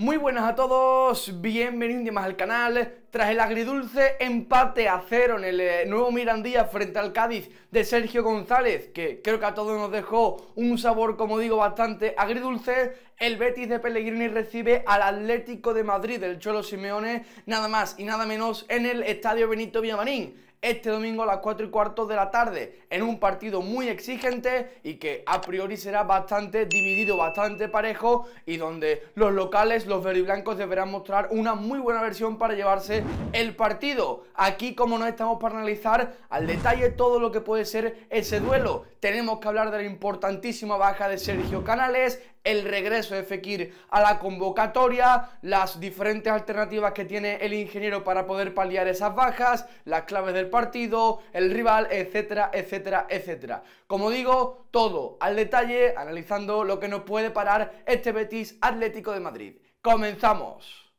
Muy buenas a todos, bienvenidos un más al canal tras el agridulce empate a cero en el eh, nuevo Mirandía frente al Cádiz de Sergio González, que creo que a todos nos dejó un sabor, como digo, bastante agridulce, el Betis de Pellegrini recibe al Atlético de Madrid del Cholo Simeone, nada más y nada menos, en el Estadio Benito Villamarín este domingo a las 4 y cuarto de la tarde en un partido muy exigente y que a priori será bastante dividido, bastante parejo y donde los locales, los verdiblancos deberán mostrar una muy buena versión para llevarse el partido. Aquí, como no estamos para analizar al detalle todo lo que puede ser ese duelo, tenemos que hablar de la importantísima baja de Sergio Canales, el regreso de Fekir a la convocatoria, las diferentes alternativas que tiene el ingeniero para poder paliar esas bajas, las claves del partido, el rival, etcétera, etcétera, etcétera. Como digo, todo al detalle, analizando lo que nos puede parar este Betis Atlético de Madrid. ¡Comenzamos!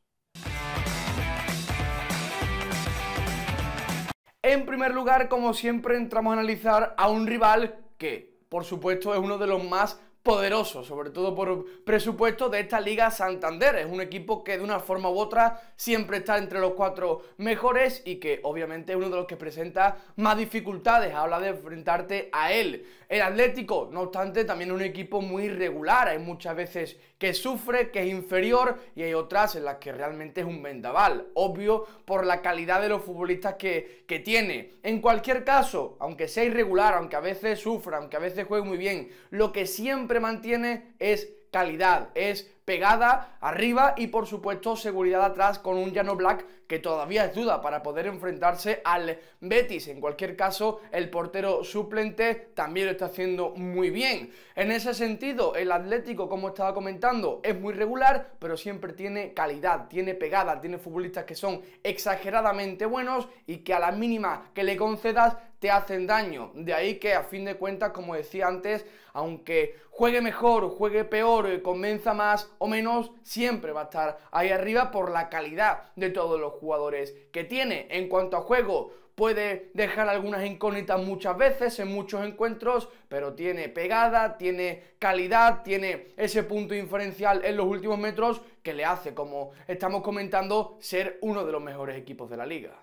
En primer lugar, como siempre, entramos a analizar a un rival que, por supuesto, es uno de los más poderoso, sobre todo por presupuesto de esta Liga Santander. Es un equipo que de una forma u otra siempre está entre los cuatro mejores y que obviamente es uno de los que presenta más dificultades a la hora de enfrentarte a él. El Atlético, no obstante, también es un equipo muy regular. Hay muchas veces que sufre, que es inferior y hay otras en las que realmente es un vendaval. Obvio por la calidad de los futbolistas que, que tiene. En cualquier caso, aunque sea irregular, aunque a veces sufra, aunque a veces juegue muy bien, lo que siempre mantiene es calidad, es pegada arriba y por supuesto seguridad atrás con un Llano Black que todavía es duda para poder enfrentarse al Betis. En cualquier caso, el portero suplente también lo está haciendo muy bien. En ese sentido, el Atlético, como estaba comentando, es muy regular, pero siempre tiene calidad, tiene pegada, tiene futbolistas que son exageradamente buenos y que a la mínima que le concedas te hacen daño. De ahí que a fin de cuentas, como decía antes, aunque juegue mejor, juegue peor, eh, convenza más o menos, siempre va a estar ahí arriba por la calidad de todos los jugadores que tiene. En cuanto a juego, puede dejar algunas incógnitas muchas veces en muchos encuentros, pero tiene pegada, tiene calidad, tiene ese punto inferencial en los últimos metros que le hace, como estamos comentando, ser uno de los mejores equipos de la liga.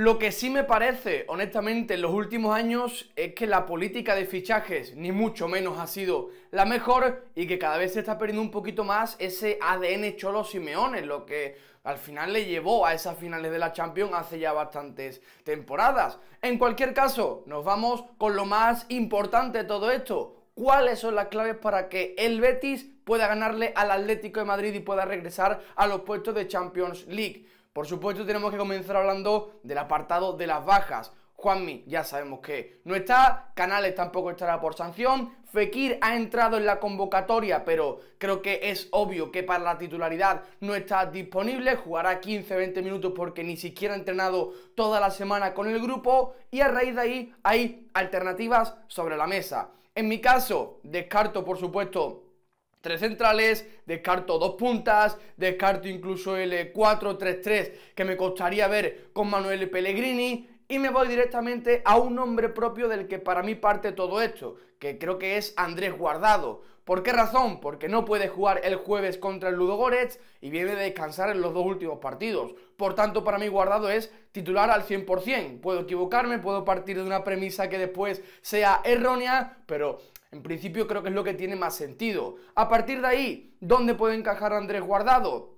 Lo que sí me parece, honestamente, en los últimos años es que la política de fichajes, ni mucho menos, ha sido la mejor y que cada vez se está perdiendo un poquito más ese ADN Cholo Simeone, lo que al final le llevó a esas finales de la Champions hace ya bastantes temporadas. En cualquier caso, nos vamos con lo más importante de todo esto. ¿Cuáles son las claves para que el Betis pueda ganarle al Atlético de Madrid y pueda regresar a los puestos de Champions League? Por supuesto tenemos que comenzar hablando del apartado de las bajas. Juanmi, ya sabemos que no está, Canales tampoco estará por sanción, Fekir ha entrado en la convocatoria, pero creo que es obvio que para la titularidad no está disponible, jugará 15-20 minutos porque ni siquiera ha entrenado toda la semana con el grupo y a raíz de ahí hay alternativas sobre la mesa. En mi caso, descarto por supuesto Tres centrales, descarto dos puntas, descarto incluso el 4-3-3 que me costaría ver con Manuel Pellegrini y me voy directamente a un nombre propio del que para mí parte todo esto, que creo que es Andrés Guardado. ¿Por qué razón? Porque no puede jugar el jueves contra el Ludogorets y viene de descansar en los dos últimos partidos. Por tanto, para mí Guardado es titular al 100%. Puedo equivocarme, puedo partir de una premisa que después sea errónea, pero en principio creo que es lo que tiene más sentido. A partir de ahí, ¿dónde puede encajar Andrés Guardado?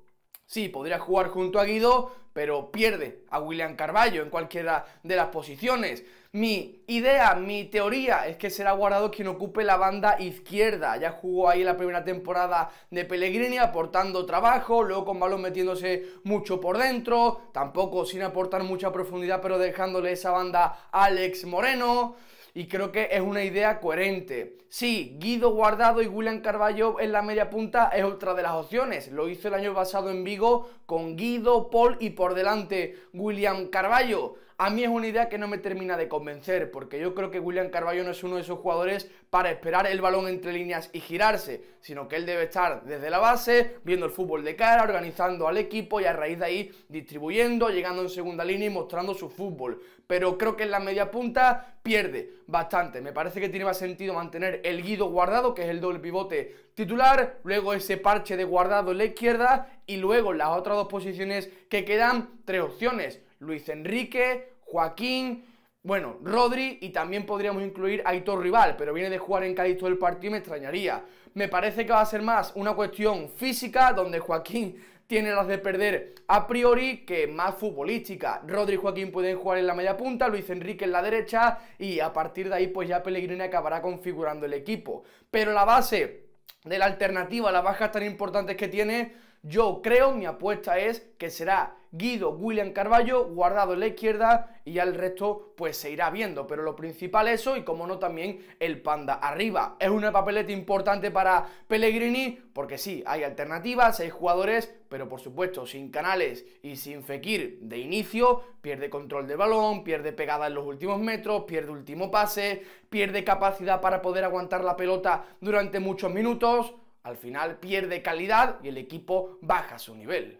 Sí, podría jugar junto a Guido, pero pierde a William Carballo en cualquiera de las posiciones. Mi idea, mi teoría es que será Guardado quien ocupe la banda izquierda. Ya jugó ahí la primera temporada de Pellegrini aportando trabajo, luego con balón metiéndose mucho por dentro, tampoco sin aportar mucha profundidad, pero dejándole esa banda a Alex Moreno y creo que es una idea coherente. Sí, Guido Guardado y William Carballo en la media punta es otra de las opciones. Lo hizo el año pasado en Vigo con Guido, Paul y por delante William Carballo. A mí es una idea que no me termina de convencer, porque yo creo que William Carballo no es uno de esos jugadores para esperar el balón entre líneas y girarse, sino que él debe estar desde la base, viendo el fútbol de cara, organizando al equipo y a raíz de ahí distribuyendo, llegando en segunda línea y mostrando su fútbol. Pero creo que en la media punta pierde bastante. Me parece que tiene más sentido mantener el Guido guardado, que es el doble pivote titular, luego ese parche de guardado en la izquierda y luego las otras dos posiciones que quedan, tres opciones Luis Enrique, Joaquín, bueno, Rodri y también podríamos incluir a Hitor Rival, pero viene de jugar en Cádiz todo el partido y me extrañaría. Me parece que va a ser más una cuestión física, donde Joaquín tiene las de perder a priori, que más futbolística. Rodri y Joaquín pueden jugar en la media punta, Luis Enrique en la derecha y a partir de ahí pues ya Pellegrini acabará configurando el equipo. Pero la base de la alternativa, las bajas tan importantes que tiene yo creo, mi apuesta es que será Guido, William Carballo, guardado en la izquierda y al resto pues se irá viendo. Pero lo principal eso y como no también el panda arriba. Es una papeleta importante para Pellegrini porque sí, hay alternativas, hay jugadores, pero por supuesto sin Canales y sin Fekir de inicio, pierde control del balón, pierde pegada en los últimos metros, pierde último pase, pierde capacidad para poder aguantar la pelota durante muchos minutos. Al final pierde calidad y el equipo baja su nivel.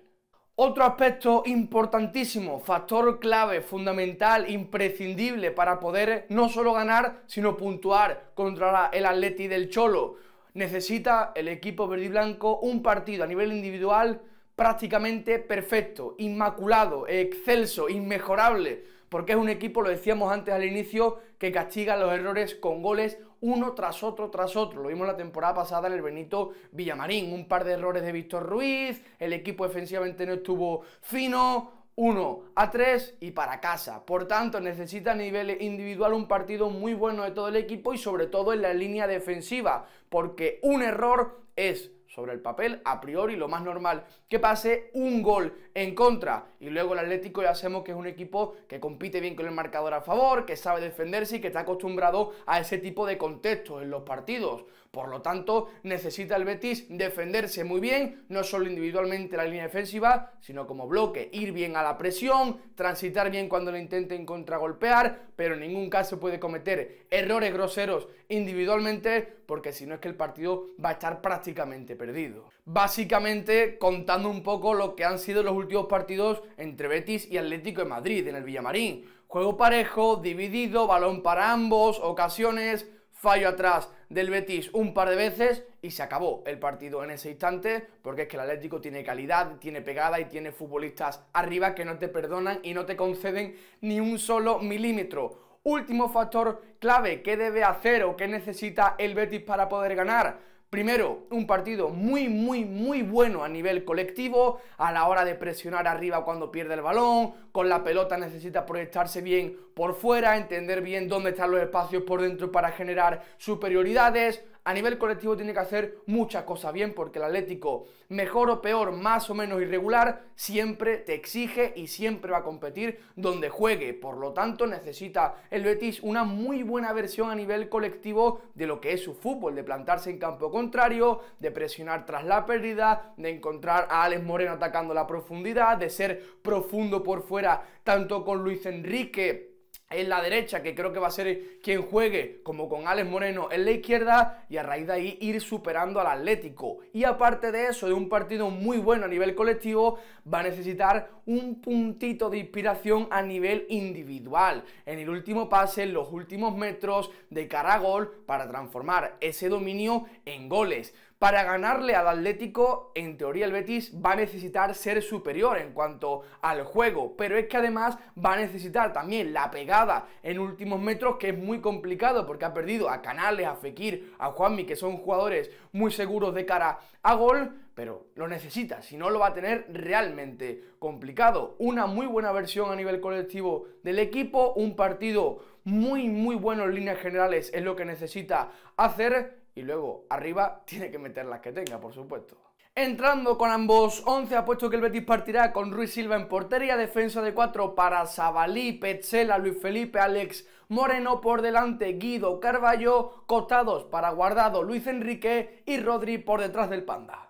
Otro aspecto importantísimo, factor clave, fundamental, imprescindible para poder no solo ganar, sino puntuar contra el Atleti del Cholo. Necesita el equipo verde y blanco un partido a nivel individual prácticamente perfecto, inmaculado, excelso, inmejorable, porque es un equipo, lo decíamos antes al inicio, que castiga los errores con goles uno tras otro tras otro. Lo vimos la temporada pasada en el Benito Villamarín. Un par de errores de Víctor Ruiz, el equipo defensivamente no estuvo fino, 1 a 3 y para casa. Por tanto, necesita a nivel individual un partido muy bueno de todo el equipo y sobre todo en la línea defensiva, porque un error es sobre el papel, a priori, lo más normal, que pase un gol en contra. Y luego el Atlético ya sabemos que es un equipo que compite bien con el marcador a favor, que sabe defenderse y que está acostumbrado a ese tipo de contextos en los partidos. Por lo tanto, necesita el Betis defenderse muy bien, no solo individualmente la línea defensiva, sino como bloque, ir bien a la presión, transitar bien cuando le intenten contragolpear, pero en ningún caso puede cometer errores groseros individualmente porque si no es que el partido va a estar prácticamente perdido. Básicamente contando un poco lo que han sido los últimos partidos entre Betis y Atlético de Madrid en el Villamarín. Juego parejo, dividido, balón para ambos, ocasiones, fallo atrás del Betis un par de veces y se acabó el partido en ese instante porque es que el Atlético tiene calidad, tiene pegada y tiene futbolistas arriba que no te perdonan y no te conceden ni un solo milímetro Último factor clave, ¿qué debe hacer o qué necesita el Betis para poder ganar? Primero, un partido muy, muy, muy bueno a nivel colectivo, a la hora de presionar arriba cuando pierde el balón, con la pelota necesita proyectarse bien por fuera, entender bien dónde están los espacios por dentro para generar superioridades, a nivel colectivo tiene que hacer muchas cosas bien porque el Atlético, mejor o peor, más o menos irregular, siempre te exige y siempre va a competir donde juegue. Por lo tanto, necesita el Betis una muy buena versión a nivel colectivo de lo que es su fútbol, de plantarse en campo contrario, de presionar tras la pérdida, de encontrar a Alex Moreno atacando la profundidad, de ser profundo por fuera tanto con Luis Enrique en la derecha, que creo que va a ser quien juegue, como con Alex Moreno en la izquierda, y a raíz de ahí ir superando al Atlético. Y aparte de eso, de un partido muy bueno a nivel colectivo, va a necesitar un puntito de inspiración a nivel individual, en el último pase, en los últimos metros, de cara a gol, para transformar ese dominio en goles. Para ganarle al Atlético, en teoría el Betis va a necesitar ser superior en cuanto al juego, pero es que además va a necesitar también la pegada en últimos metros, que es muy complicado porque ha perdido a Canales, a Fekir, a Juanmi, que son jugadores muy seguros de cara a gol, pero lo necesita, si no lo va a tener realmente complicado. Una muy buena versión a nivel colectivo del equipo, un partido muy muy bueno en líneas generales es lo que necesita hacer y luego arriba tiene que meter las que tenga, por supuesto. Entrando con ambos 11, puesto que el Betis partirá con Ruiz Silva en portería, defensa de 4 para Sabalí, Petzela, Luis Felipe, Alex Moreno por delante, Guido Carballo, Cotados para Guardado, Luis Enrique y Rodri por detrás del Panda.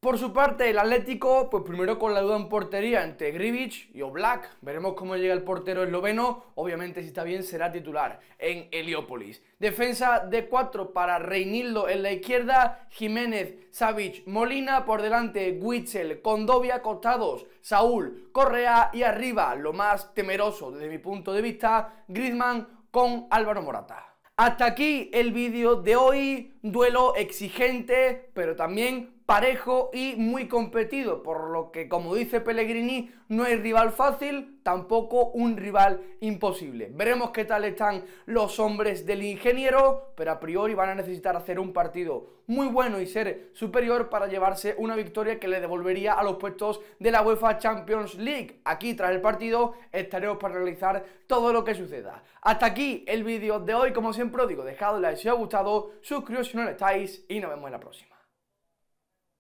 Por su parte, el Atlético, pues primero con la duda en portería entre Grivic y Oblak. Veremos cómo llega el portero esloveno. Obviamente, si está bien, será titular en Heliópolis. Defensa de 4 para Reinildo en la izquierda, Jiménez, Savic, Molina. Por delante, Witzel, Condovia, Costados, Saúl, Correa. Y arriba, lo más temeroso desde mi punto de vista, Griezmann con Álvaro Morata. Hasta aquí el vídeo de hoy, duelo exigente, pero también parejo y muy competido, por lo que como dice Pellegrini, no hay rival fácil, tampoco un rival imposible. Veremos qué tal están los hombres del ingeniero, pero a priori van a necesitar hacer un partido muy bueno y ser superior para llevarse una victoria que le devolvería a los puestos de la UEFA Champions League. Aquí tras el partido estaremos para realizar todo lo que suceda. Hasta aquí el vídeo de hoy, como siempre os digo, dejad un like si os ha gustado, suscribíos si no lo estáis y nos vemos en la próxima.